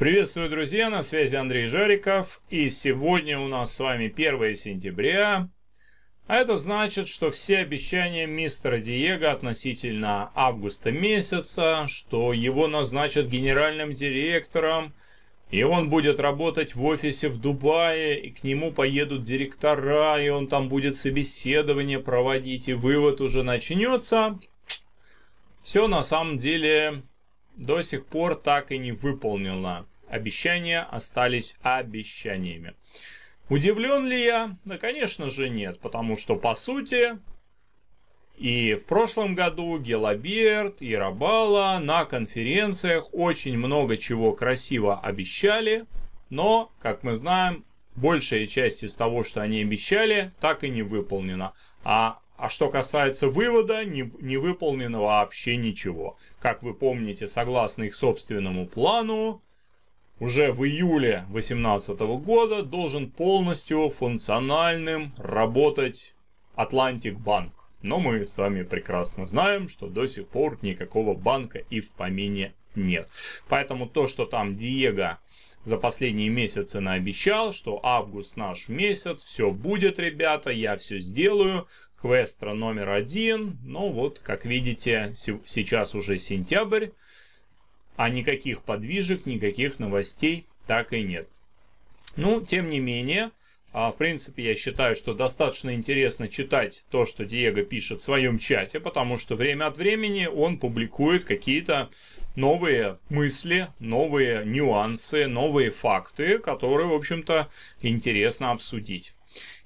Приветствую, друзья, на связи Андрей Жариков, и сегодня у нас с вами 1 сентября, а это значит, что все обещания мистера Диего относительно августа месяца, что его назначат генеральным директором, и он будет работать в офисе в Дубае, и к нему поедут директора, и он там будет собеседование проводить, и вывод уже начнется. Все на самом деле до сих пор так и не выполнено. Обещания остались обещаниями. Удивлен ли я? Да, конечно же, нет, потому что, по сути, и в прошлом году Гелаберт и Рабала на конференциях очень много чего красиво обещали, но, как мы знаем, большая часть из того, что они обещали, так и не выполнена. А, а что касается вывода, не, не выполнено вообще ничего. Как вы помните, согласно их собственному плану, уже в июле 2018 года должен полностью функциональным работать Атлантик Банк. Но мы с вами прекрасно знаем, что до сих пор никакого банка и в помине нет. Поэтому то, что там Диего за последние месяцы наобещал, что август наш месяц, все будет, ребята, я все сделаю. Квестра номер один, но ну вот, как видите, сейчас уже сентябрь, а никаких подвижек, никаких новостей так и нет. Ну, тем не менее, а, в принципе, я считаю, что достаточно интересно читать то, что Диего пишет в своем чате, потому что время от времени он публикует какие-то новые мысли, новые нюансы, новые факты, которые, в общем-то, интересно обсудить.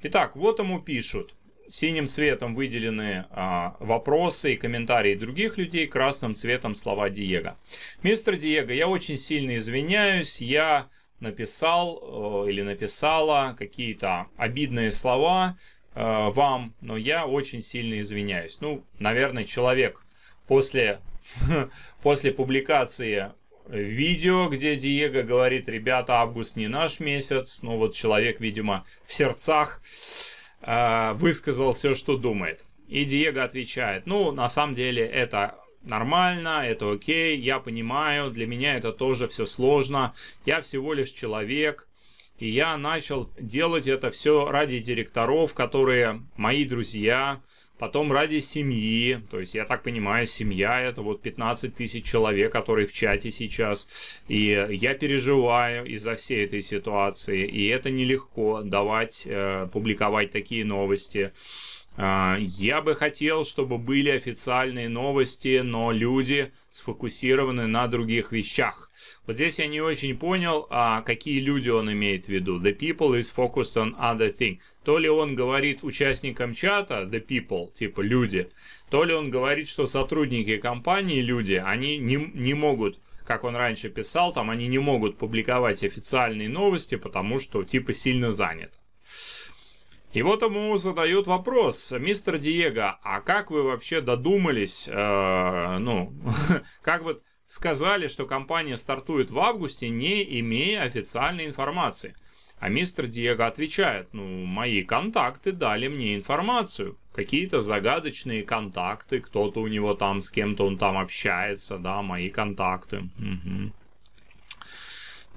Итак, вот ему пишут синим цветом выделены а, вопросы и комментарии других людей, красным цветом слова Диего. Мистер Диего, я очень сильно извиняюсь, я написал э, или написала какие-то обидные слова э, вам, но я очень сильно извиняюсь. Ну, наверное, человек после, после публикации видео, где Диего говорит, ребята, август не наш месяц, ну вот человек, видимо, в сердцах Э, высказал все, что думает. И Диего отвечает, ну, на самом деле это нормально, это окей, я понимаю, для меня это тоже все сложно, я всего лишь человек, и я начал делать это все ради директоров, которые мои друзья, потом ради семьи, то есть, я так понимаю, семья это вот 15 тысяч человек, которые в чате сейчас, и я переживаю из-за всей этой ситуации, и это нелегко давать, э, публиковать такие новости. А, я бы хотел, чтобы были официальные новости, но люди сфокусированы на других вещах. Вот здесь я не очень понял, а какие люди он имеет в виду. The people is focused on other thing. То ли он говорит участникам чата, the people, типа люди, то ли он говорит, что сотрудники компании, люди, они не, не могут как он раньше писал, там они не могут публиковать официальные новости, потому что типа сильно занят. И вот ему задают вопрос, мистер Диего, а как вы вообще додумались, э, ну, как вот сказали, что компания стартует в августе, не имея официальной информации. А мистер Диего отвечает, ну, мои контакты дали мне информацию. Какие-то загадочные контакты, кто-то у него там, с кем-то он там общается, да, мои контакты.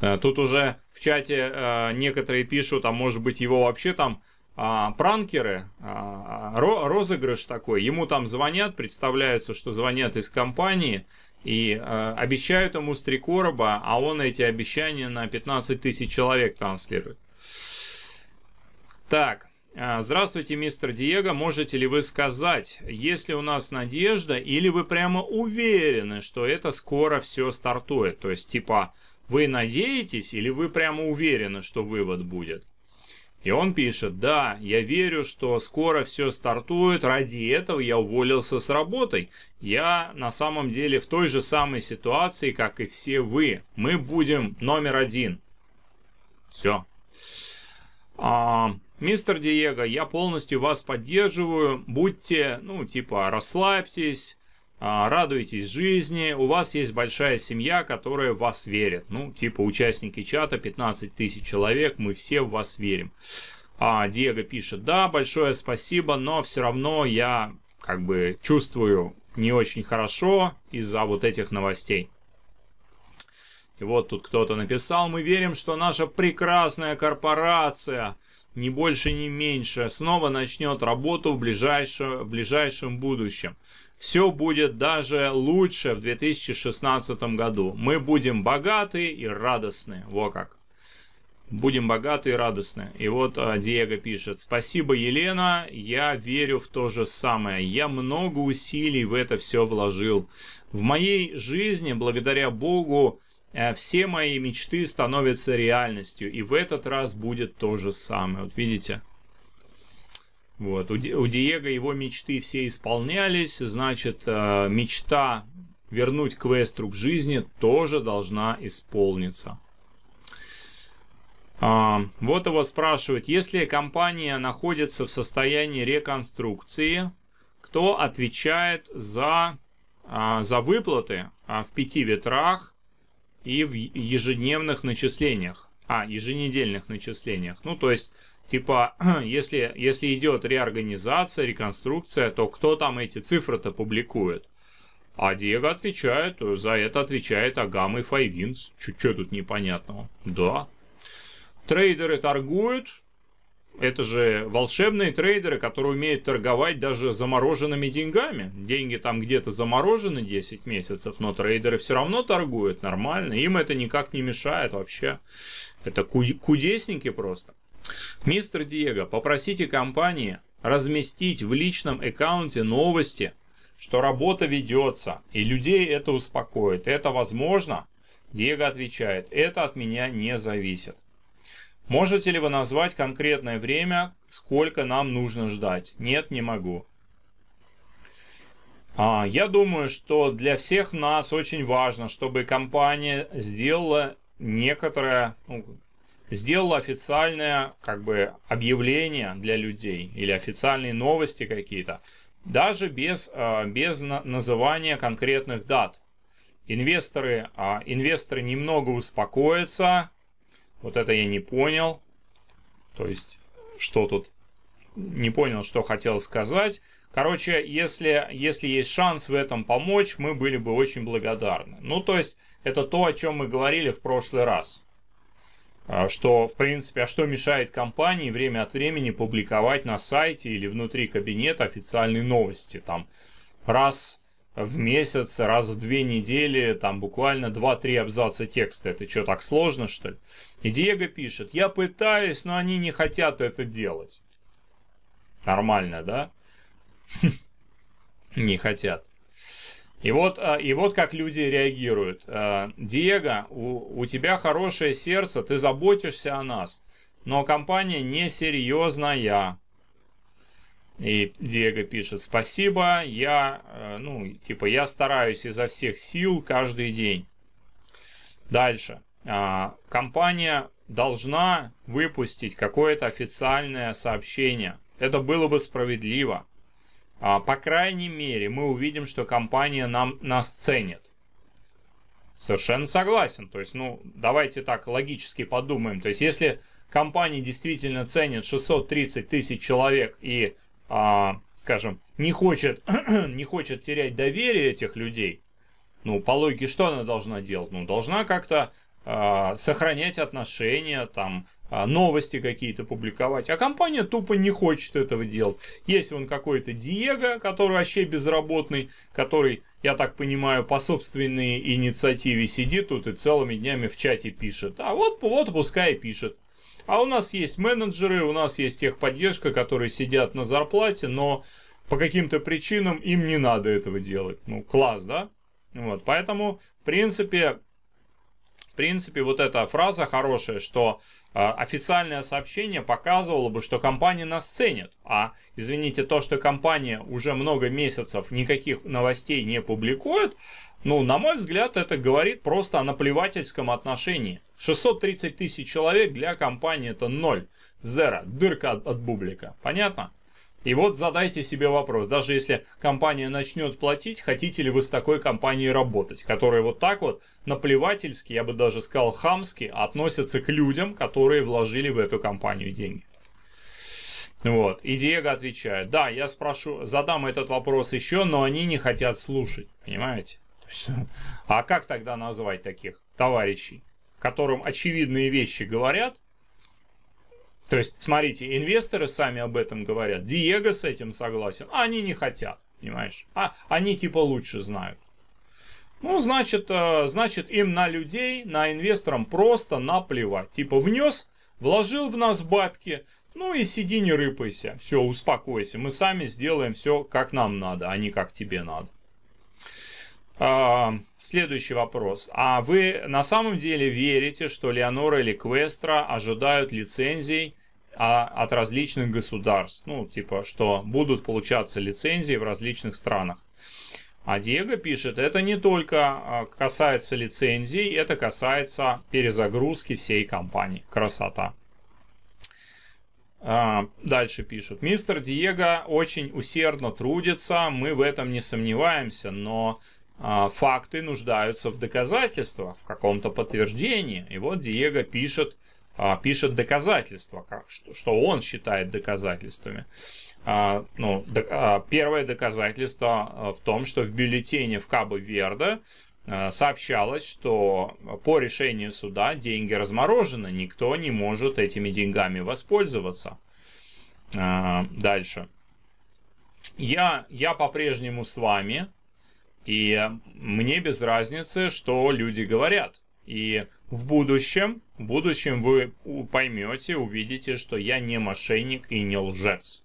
Угу. Тут уже в чате э, некоторые пишут, а может быть его вообще там а, пранкеры, а, а ро розыгрыш такой, ему там звонят, представляются, что звонят из компании, и э, обещают ему с а он эти обещания на 15 тысяч человек транслирует. Так, э, Здравствуйте, мистер Диего. Можете ли вы сказать, есть ли у нас надежда, или вы прямо уверены, что это скоро все стартует? То есть, типа, вы надеетесь, или вы прямо уверены, что вывод будет? И он пишет, да, я верю, что скоро все стартует, ради этого я уволился с работой. Я на самом деле в той же самой ситуации, как и все вы. Мы будем номер один. Все. А, мистер Диего, я полностью вас поддерживаю. Будьте, ну, типа, расслабьтесь, а, радуйтесь жизни, у вас есть большая семья, которая в вас верит. Ну, типа участники чата, 15 тысяч человек, мы все в вас верим. А Диего пишет, да, большое спасибо, но все равно я как бы чувствую не очень хорошо из-за вот этих новостей. И вот тут кто-то написал, мы верим, что наша прекрасная корпорация, не больше, ни меньше, снова начнет работу в, ближайшем, в ближайшем будущем все будет даже лучше в 2016 году. Мы будем богаты и радостны. Во как. Будем богаты и радостны. И вот а, Диего пишет. Спасибо, Елена. Я верю в то же самое. Я много усилий в это все вложил. В моей жизни, благодаря Богу, э, все мои мечты становятся реальностью. И в этот раз будет то же самое. Вот видите, вот. У, Ди, у Диего его мечты все исполнялись, значит, э, мечта вернуть квестру к жизни тоже должна исполниться. А, вот его спрашивают, если компания находится в состоянии реконструкции, кто отвечает за, а, за выплаты а, в пяти ветрах и в ежедневных начислениях? А, еженедельных начислениях. Ну, то есть, типа, если, если идет реорганизация, реконструкция, то кто там эти цифры-то публикует? А Диего отвечает, за это отвечает Агам и Файвинс. Чуть-чуть тут непонятного. Да. Трейдеры торгуют, это же волшебные трейдеры, которые умеют торговать даже замороженными деньгами. Деньги там где-то заморожены 10 месяцев, но трейдеры все равно торгуют нормально. Им это никак не мешает вообще. Это кудесники просто. Мистер Диего, попросите компании разместить в личном аккаунте новости, что работа ведется, и людей это успокоит. Это возможно? Диего отвечает, это от меня не зависит. Можете ли вы назвать конкретное время, сколько нам нужно ждать? Нет, не могу. А, я думаю, что для всех нас очень важно, чтобы компания сделала некоторое, ну, сделала официальное как бы объявление для людей или официальные новости какие-то, даже без, а, без называния конкретных дат. Инвесторы, а, инвесторы немного успокоятся, вот это я не понял. То есть, что тут? Не понял, что хотел сказать. Короче, если, если есть шанс в этом помочь, мы были бы очень благодарны. Ну, то есть, это то, о чем мы говорили в прошлый раз. А, что, в принципе, а что мешает компании время от времени публиковать на сайте или внутри кабинета официальные новости? Там раз в месяц, раз в две недели, там буквально 2-3 абзаца текста. Это что, так сложно, что ли? И Диего пишет, я пытаюсь, но они не хотят это делать. Нормально, да? Не хотят. И вот, а, и вот как люди реагируют. А, Диего, у, у тебя хорошее сердце, ты заботишься о нас, но компания несерьезная. И Диего пишет, спасибо, я, э, ну, типа, я стараюсь изо всех сил каждый день. Дальше. А, компания должна выпустить какое-то официальное сообщение. Это было бы справедливо. А, по крайней мере, мы увидим, что компания нам, нас ценит. Совершенно согласен. То есть, ну, давайте так логически подумаем. То есть, если компания действительно ценит 630 тысяч человек и а, скажем, не хочет, не хочет терять доверие этих людей, ну, по логике, что она должна делать? Ну, должна как-то э, сохранять отношения, там, а, новости какие-то публиковать. А компания тупо не хочет этого делать. Есть вон какой-то Диего, который вообще безработный, который, я так понимаю, по собственной инициативе сидит тут и целыми днями в чате пишет. А вот, вот пускай пишет. А у нас есть менеджеры, у нас есть техподдержка, которые сидят на зарплате, но по каким-то причинам им не надо этого делать. Ну, класс, да? Вот, поэтому, в принципе, принципе, вот эта фраза хорошая, что э, официальное сообщение показывало бы, что компания нас ценит. А, извините, то, что компания уже много месяцев никаких новостей не публикует, ну, на мой взгляд, это говорит просто о наплевательском отношении. 630 тысяч человек для компании это ноль. Зера, дырка от, от бублика. Понятно? И вот задайте себе вопрос, даже если компания начнет платить, хотите ли вы с такой компанией работать, которая вот так вот наплевательски, я бы даже сказал хамски, относится к людям, которые вложили в эту компанию деньги. Вот. И Диего отвечает, да, я спрошу, задам этот вопрос еще, но они не хотят слушать, понимаете? Есть, а как тогда назвать таких товарищей, которым очевидные вещи говорят, то есть, смотрите, инвесторы сами об этом говорят. Диего с этим согласен. А они не хотят, понимаешь? А они типа лучше знают. Ну, значит, э, значит, им на людей, на инвесторам просто наплевать. Типа внес, вложил в нас бабки, ну и сиди не рыпайся. Все, успокойся. Мы сами сделаем все как нам надо, а не как тебе надо. А, Следующий вопрос. А вы на самом деле верите, что Леонора или Квестра ожидают лицензий а, от различных государств? Ну, типа, что будут получаться лицензии в различных странах. А Диего пишет, это не только а, касается лицензий, это касается перезагрузки всей компании. Красота. А, дальше пишут. Мистер Диего очень усердно трудится, мы в этом не сомневаемся, но а, факты нуждаются в доказательствах, в каком-то подтверждении. И вот Диего пишет, а, пишет доказательства, что он считает доказательствами. А, ну, первое доказательство в том, что в бюллетене в Кабо-Верде сообщалось, что по решению суда деньги разморожены, никто не может этими деньгами воспользоваться. Дальше. Я, я по-прежнему с вами, и мне без разницы, что люди говорят. И в будущем, в будущем вы поймете, увидите, что я не мошенник и не лжец.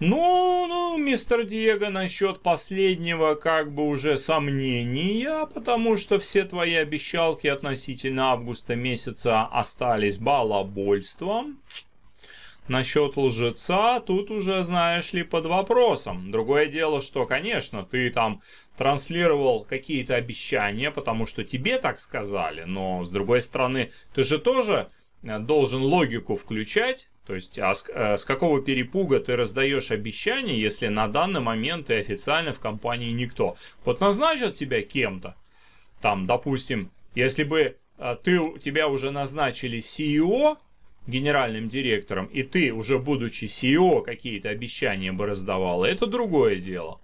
Ну, ну, мистер Диего, насчет последнего как бы уже сомнения, потому что все твои обещалки относительно августа месяца остались балабольством. Насчет лжеца тут уже, знаешь ли, под вопросом. Другое дело, что, конечно, ты там транслировал какие-то обещания, потому что тебе так сказали, но, с другой стороны, ты же тоже э, должен логику включать, то есть а с, а с какого перепуга ты раздаешь обещания, если на данный момент ты официально в компании никто. Вот назначат тебя кем-то, там, допустим, если бы э, ты, тебя уже назначили CEO, генеральным директором, и ты, уже будучи CEO, какие-то обещания бы раздавала, это другое дело.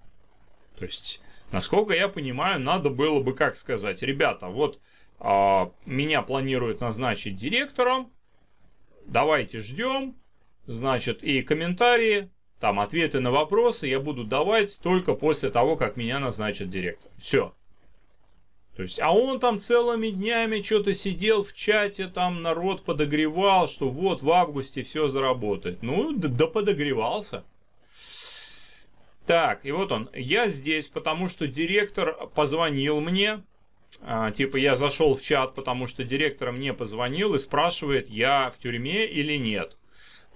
То есть, насколько я понимаю, надо было бы как сказать, ребята, вот а, меня планируют назначить директором, давайте ждем, значит, и комментарии, там ответы на вопросы я буду давать только после того, как меня назначат директор. Все. То есть, а он там целыми днями что-то сидел в чате, там народ подогревал, что вот в августе все заработает. Ну, да, да подогревался. Так, и вот он. Я здесь, потому что директор позвонил мне. А, типа я зашел в чат, потому что директор мне позвонил и спрашивает, я в тюрьме или нет.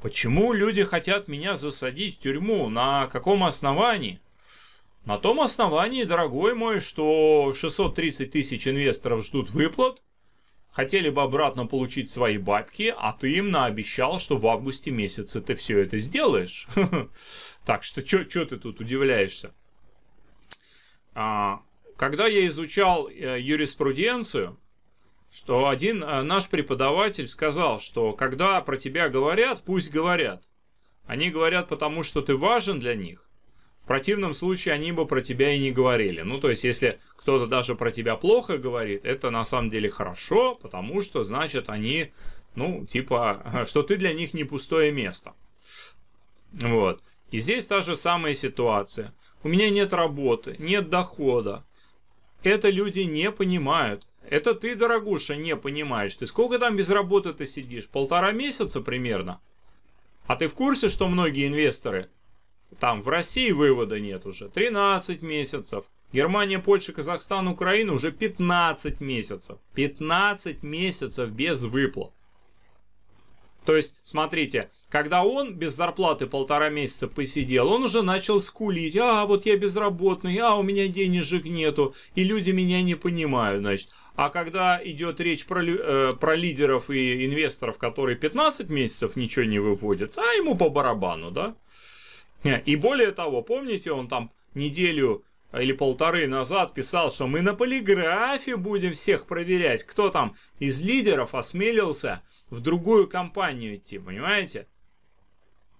Почему люди хотят меня засадить в тюрьму? На каком основании? На том основании, дорогой мой, что 630 тысяч инвесторов ждут выплат, хотели бы обратно получить свои бабки, а ты им наобещал, что в августе месяце ты все это сделаешь. Так что что ты тут удивляешься? А, когда я изучал э, юриспруденцию, что один э, наш преподаватель сказал, что когда про тебя говорят, пусть говорят. Они говорят, потому что ты важен для них. В противном случае они бы про тебя и не говорили. Ну, то есть, если кто-то даже про тебя плохо говорит, это на самом деле хорошо, потому что, значит, они, ну, типа, что ты для них не пустое место. Вот. И здесь та же самая ситуация. У меня нет работы, нет дохода. Это люди не понимают. Это ты, дорогуша, не понимаешь. Ты сколько там без работы ты сидишь? Полтора месяца примерно. А ты в курсе, что многие инвесторы там в России вывода нет уже. 13 месяцев. Германия, Польша, Казахстан, Украина уже 15 месяцев. 15 месяцев без выплат. То есть, смотрите, когда он без зарплаты полтора месяца посидел, он уже начал скулить. А, вот я безработный, а, у меня денежек нету, и люди меня не понимают, значит. А когда идет речь про, э, про лидеров и инвесторов, которые 15 месяцев ничего не выводят, а ему по барабану, да? И более того, помните, он там неделю или полторы назад писал, что мы на полиграфе будем всех проверять, кто там из лидеров осмелился в другую компанию идти, понимаете?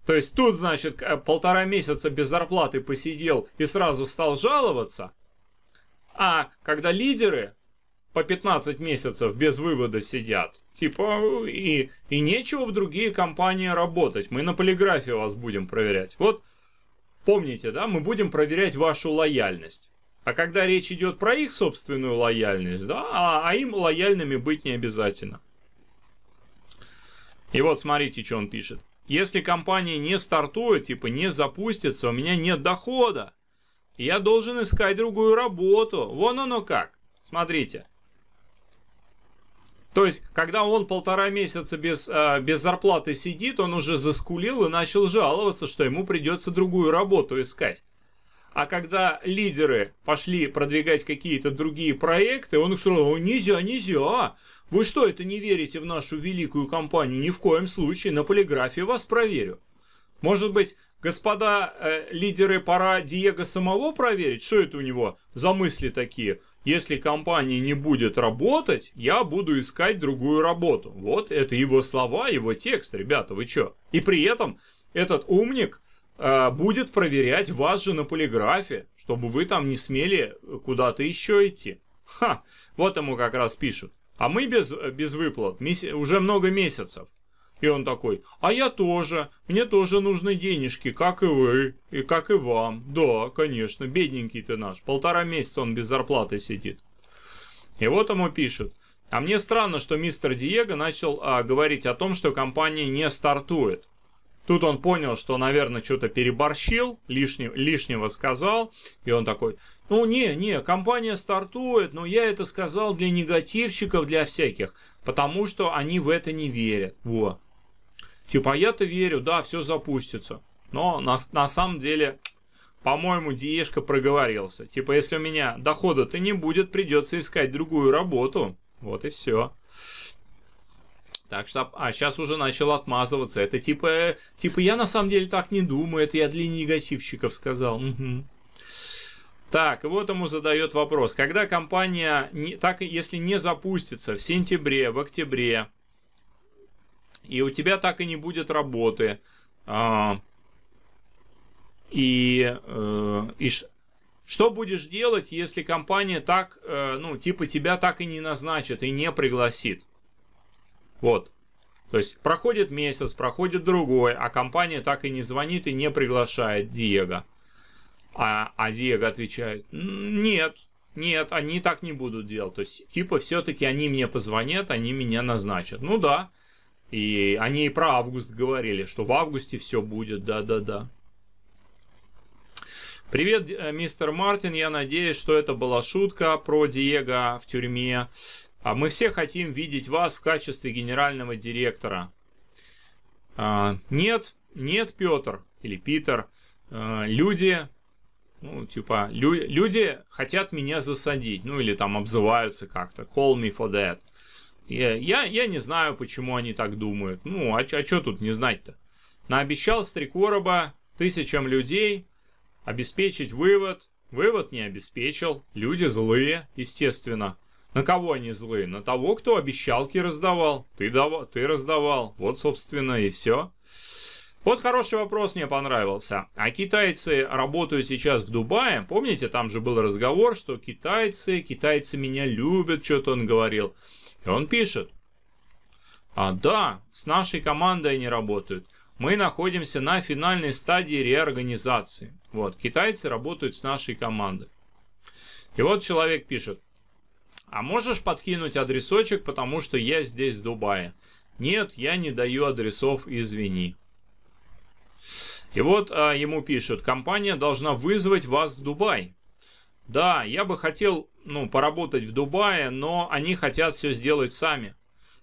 То есть тут, значит, э, полтора месяца без зарплаты посидел и сразу стал жаловаться, а когда лидеры по 15 месяцев без вывода сидят, типа «Э, и, и нечего в другие компании работать, мы на полиграфе вас будем проверять. Вот Помните, да, мы будем проверять вашу лояльность. А когда речь идет про их собственную лояльность, да, а, а им лояльными быть не обязательно. И вот смотрите, что он пишет. Если компания не стартует, типа не запустится, у меня нет дохода. Я должен искать другую работу. Вон оно как. Смотрите. То есть, когда он полтора месяца без, э, без зарплаты сидит, он уже заскулил и начал жаловаться, что ему придется другую работу искать. А когда лидеры пошли продвигать какие-то другие проекты, он их сразу, нельзя, нельзя, а! вы что, это не верите в нашу великую компанию? Ни в коем случае, на полиграфе вас проверю. Может быть, господа э, лидеры, пора Диего самого проверить, что это у него за мысли такие – если компания не будет работать, я буду искать другую работу. Вот это его слова, его текст, ребята, вы чё? И при этом этот умник э, будет проверять вас же на полиграфе, чтобы вы там не смели куда-то еще идти. Ха, вот ему как раз пишут. А мы без, без выплат уже много месяцев. И он такой, а я тоже, мне тоже нужны денежки, как и вы, и как и вам. Да, конечно, бедненький ты наш, полтора месяца он без зарплаты сидит. И вот ему пишут, а мне странно, что мистер Диего начал а, говорить о том, что компания не стартует. Тут он понял, что, наверное, что-то переборщил, лишнего, лишнего сказал, и он такой, ну не, не, компания стартует, но я это сказал для негативщиков, для всяких, потому что они в это не верят. Во, Типа, а я-то верю, да, все запустится. Но на, на самом деле, по-моему, Диешка проговорился. Типа, если у меня дохода-то не будет, придется искать другую работу. Вот и все. Так что, а сейчас уже начал отмазываться. Это типа, типа я на самом деле так не думаю, это я для негативщиков сказал. Угу. Так, вот ему задает вопрос. Когда компания, не, так если не запустится в сентябре, в октябре, и у тебя так и не будет работы. А, и, э, и что будешь делать, если компания так, э, ну, типа тебя так и не назначит и не пригласит? Вот. То есть проходит месяц, проходит другой, а компания так и не звонит и не приглашает Диего. А, а Диего отвечает, нет, нет, они так не будут делать. То есть, типа, все-таки они мне позвонят, они меня назначат. Ну да, и они и про август говорили, что в августе все будет, да-да-да. Привет, э, мистер Мартин. Я надеюсь, что это была шутка про Диего в тюрьме. А мы все хотим видеть вас в качестве генерального директора. А, нет, нет, Петр или Питер. А, люди, ну, типа, лю люди хотят меня засадить. Ну, или там обзываются как-то. Call me for that. Я, я, я не знаю, почему они так думают. Ну, а, а что тут не знать-то? Наобещал с три короба тысячам людей обеспечить вывод. Вывод не обеспечил. Люди злые, естественно. На кого они злые? На того, кто обещалки раздавал. Ты, дав... ты раздавал. Вот, собственно, и все. Вот хороший вопрос мне понравился. А китайцы работают сейчас в Дубае? Помните, там же был разговор, что китайцы, китайцы меня любят, что-то он говорил. И он пишет. А да, с нашей командой они работают. Мы находимся на финальной стадии реорганизации. Вот, китайцы работают с нашей командой. И вот человек пишет. А можешь подкинуть адресочек, потому что я здесь, в Дубае? Нет, я не даю адресов, извини. И вот а, ему пишут, компания должна вызвать вас в Дубай. Да, я бы хотел ну, поработать в Дубае, но они хотят все сделать сами.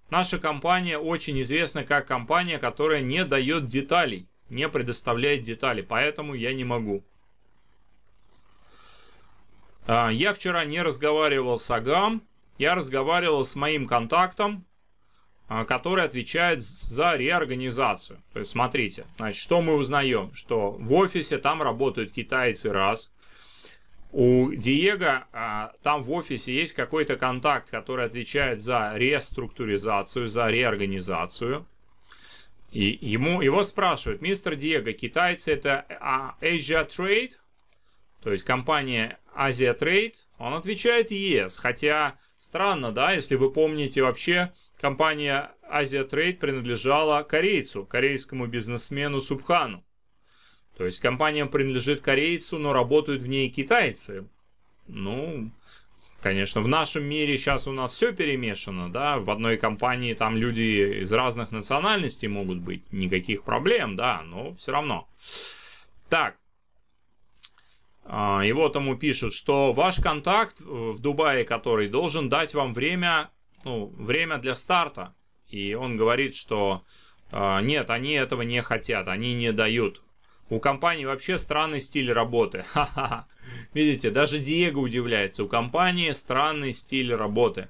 Наша компания очень известна как компания, которая не дает деталей, не предоставляет детали, поэтому я не могу. А, я вчера не разговаривал с Агам, я разговаривал с моим контактом, а, который отвечает за реорганизацию. То есть смотрите, значит, что мы узнаем, что в офисе там работают китайцы раз, у Диего а, там в офисе есть какой-то контакт, который отвечает за реструктуризацию, за реорганизацию. И ему, его спрашивают, мистер Диего, китайцы это а, Asia Trade, то есть компания Asia Trade? Он отвечает yes, хотя странно, да, если вы помните вообще, компания Asia Trade принадлежала корейцу, корейскому бизнесмену Субхану. То есть компания принадлежит корейцу, но работают в ней китайцы. Ну, Конечно, в нашем мире сейчас у нас все перемешано, да, в одной компании там люди из разных национальностей могут быть, никаких проблем, да, но все равно. Так, а, его тому пишут, что ваш контакт в Дубае, который должен дать вам время, ну, время для старта, и он говорит, что а, нет, они этого не хотят, они не дают, у компании вообще странный стиль работы. ха ха Видите, даже Диего удивляется. У компании странный стиль работы.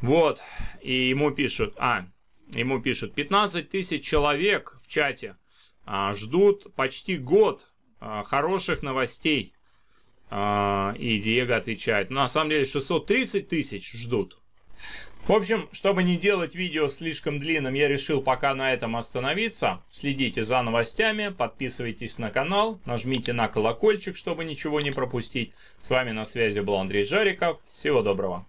Вот. И ему пишут... А, ему пишут 15 тысяч человек в чате а, ждут почти год а, хороших новостей. А, и Диего отвечает, ну, на самом деле 630 тысяч ждут. В общем, чтобы не делать видео слишком длинным, я решил пока на этом остановиться. Следите за новостями, подписывайтесь на канал, нажмите на колокольчик, чтобы ничего не пропустить. С вами на связи был Андрей Жариков. Всего доброго.